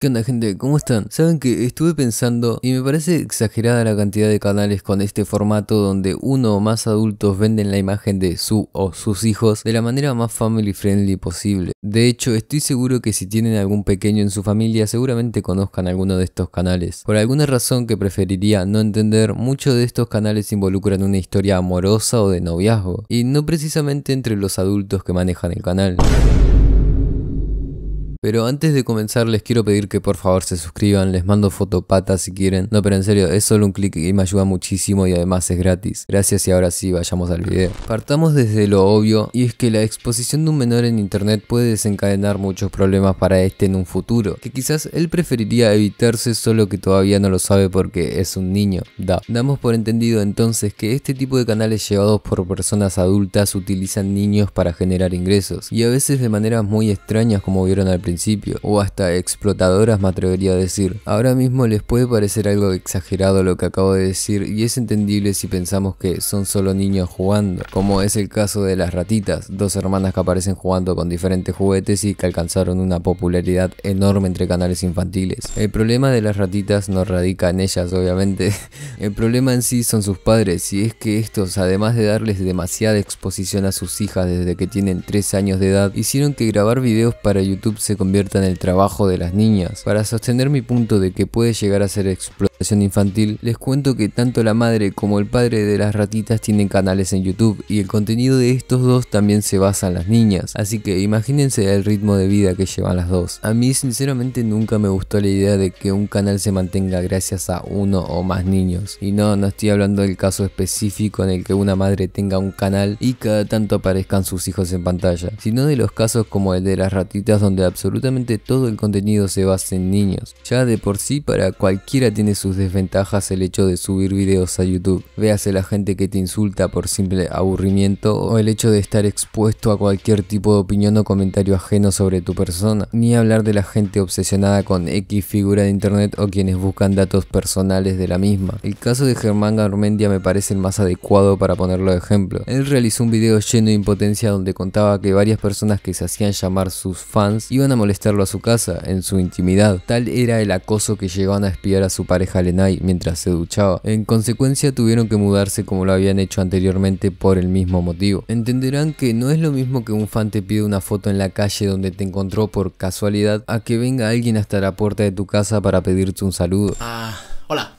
¿Qué onda gente? ¿Cómo están? Saben que estuve pensando y me parece exagerada la cantidad de canales con este formato donde uno o más adultos venden la imagen de su o sus hijos de la manera más family friendly posible. De hecho, estoy seguro que si tienen algún pequeño en su familia seguramente conozcan alguno de estos canales. Por alguna razón que preferiría no entender, muchos de estos canales involucran una historia amorosa o de noviazgo, y no precisamente entre los adultos que manejan el canal. Pero antes de comenzar les quiero pedir que por favor se suscriban, les mando fotopatas si quieren. No, pero en serio, es solo un clic y me ayuda muchísimo y además es gratis. Gracias y ahora sí, vayamos al video. Partamos desde lo obvio y es que la exposición de un menor en internet puede desencadenar muchos problemas para este en un futuro, que quizás él preferiría evitarse solo que todavía no lo sabe porque es un niño. Da. Damos por entendido entonces que este tipo de canales llevados por personas adultas utilizan niños para generar ingresos y a veces de maneras muy extrañas como vieron al principio o hasta explotadoras me atrevería a decir. Ahora mismo les puede parecer algo exagerado lo que acabo de decir y es entendible si pensamos que son solo niños jugando, como es el caso de las ratitas, dos hermanas que aparecen jugando con diferentes juguetes y que alcanzaron una popularidad enorme entre canales infantiles. El problema de las ratitas no radica en ellas, obviamente. El problema en sí son sus padres, y es que estos, además de darles demasiada exposición a sus hijas desde que tienen 3 años de edad, hicieron que grabar videos para YouTube se convierta en el trabajo de las niñas, para sostener mi punto de que puede llegar a ser explotado infantil, les cuento que tanto la madre como el padre de las ratitas tienen canales en YouTube y el contenido de estos dos también se basa en las niñas, así que imagínense el ritmo de vida que llevan las dos. A mí sinceramente nunca me gustó la idea de que un canal se mantenga gracias a uno o más niños, y no, no estoy hablando del caso específico en el que una madre tenga un canal y cada tanto aparezcan sus hijos en pantalla, sino de los casos como el de las ratitas donde absolutamente todo el contenido se basa en niños. Ya de por sí para cualquiera tiene su desventajas el hecho de subir videos a YouTube. Véase la gente que te insulta por simple aburrimiento o el hecho de estar expuesto a cualquier tipo de opinión o comentario ajeno sobre tu persona. Ni hablar de la gente obsesionada con X figura de internet o quienes buscan datos personales de la misma. El caso de Germán Garmendia me parece el más adecuado para ponerlo de ejemplo. Él realizó un video lleno de impotencia donde contaba que varias personas que se hacían llamar sus fans iban a molestarlo a su casa, en su intimidad. Tal era el acoso que llegaban a espiar a su pareja mientras se duchaba. En consecuencia tuvieron que mudarse como lo habían hecho anteriormente por el mismo motivo. Entenderán que no es lo mismo que un fan te pida una foto en la calle donde te encontró por casualidad a que venga alguien hasta la puerta de tu casa para pedirte un saludo. Ah, hola.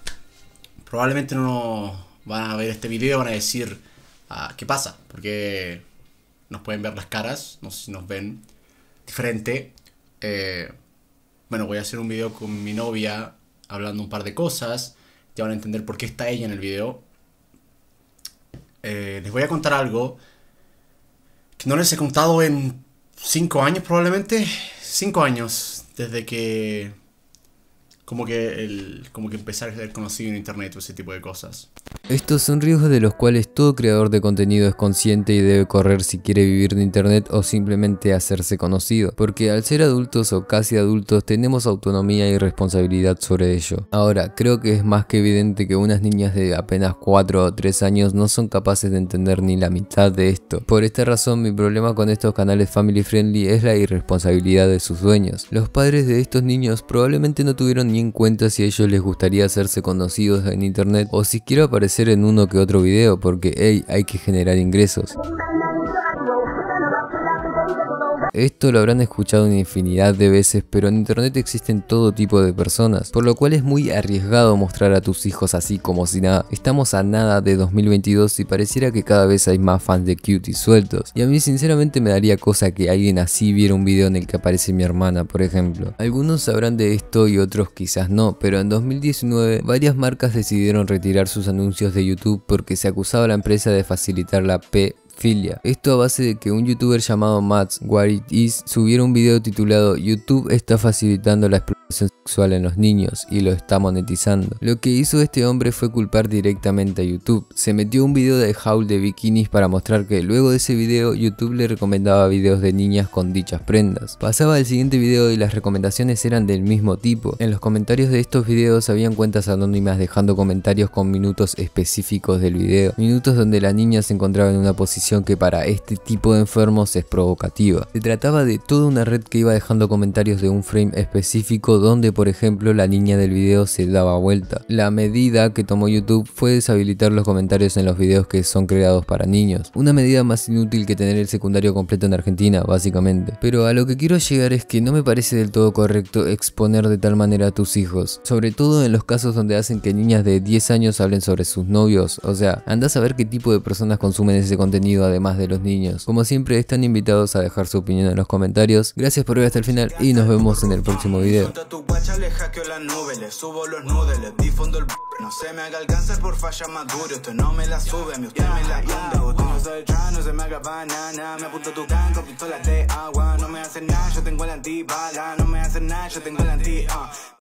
Probablemente no van a ver este video van a decir ah, qué pasa, porque nos pueden ver las caras, no sé si nos ven diferente. Eh, bueno, voy a hacer un video con mi novia hablando un par de cosas, ya van a entender por qué está ella en el video. Eh, les voy a contar algo que no les he contado en 5 años probablemente, 5 años desde que como que, el, como que empezar a ser conocido en Internet o ese tipo de cosas. Estos son riesgos de los cuales todo creador de contenido es consciente y debe correr si quiere vivir de Internet o simplemente hacerse conocido, porque al ser adultos o casi adultos tenemos autonomía y responsabilidad sobre ello. Ahora, creo que es más que evidente que unas niñas de apenas 4 o 3 años no son capaces de entender ni la mitad de esto. Por esta razón, mi problema con estos canales family friendly es la irresponsabilidad de sus dueños. Los padres de estos niños probablemente no tuvieron ni cuenta si a ellos les gustaría hacerse conocidos en internet o si quiero aparecer en uno que otro video porque hay que generar ingresos. Esto lo habrán escuchado una infinidad de veces, pero en internet existen todo tipo de personas, por lo cual es muy arriesgado mostrar a tus hijos así como si nada. Estamos a nada de 2022 y pareciera que cada vez hay más fans de cuties sueltos, y a mí sinceramente me daría cosa que alguien así viera un video en el que aparece mi hermana, por ejemplo. Algunos sabrán de esto y otros quizás no, pero en 2019 varias marcas decidieron retirar sus anuncios de YouTube porque se acusaba a la empresa de facilitar la P esto a base de que un youtuber llamado Mats What It Is subiera un video titulado YouTube está facilitando la explotación sexual en los niños y lo está monetizando. Lo que hizo este hombre fue culpar directamente a YouTube. Se metió un video de haul de bikinis para mostrar que luego de ese video YouTube le recomendaba videos de niñas con dichas prendas. Pasaba al siguiente video y las recomendaciones eran del mismo tipo. En los comentarios de estos videos habían cuentas anónimas dejando comentarios con minutos específicos del video. Minutos donde la niña se encontraba en una posición que para este tipo de enfermos es provocativa. Se trataba de toda una red que iba dejando comentarios de un frame específico donde por ejemplo la niña del video se daba vuelta. La medida que tomó YouTube fue deshabilitar los comentarios en los videos que son creados para niños, una medida más inútil que tener el secundario completo en Argentina, básicamente. Pero a lo que quiero llegar es que no me parece del todo correcto exponer de tal manera a tus hijos, sobre todo en los casos donde hacen que niñas de 10 años hablen sobre sus novios, o sea, andás a ver qué tipo de personas consumen ese contenido además de los niños. Como siempre, están invitados a dejar su opinión en los comentarios. Gracias por ver hasta el final y nos vemos en el próximo video tu guacha le hackeo la nube, le subo los nudes, difundo el b No se me haga alcance por falla más duro, usted no me la sube, mí usted me la inunda Usted no soy no se me haga banana, me apunto tu can con pistolas de agua No me hacen nada, yo tengo el antibala, no me hacen nada, yo tengo el anti, ah.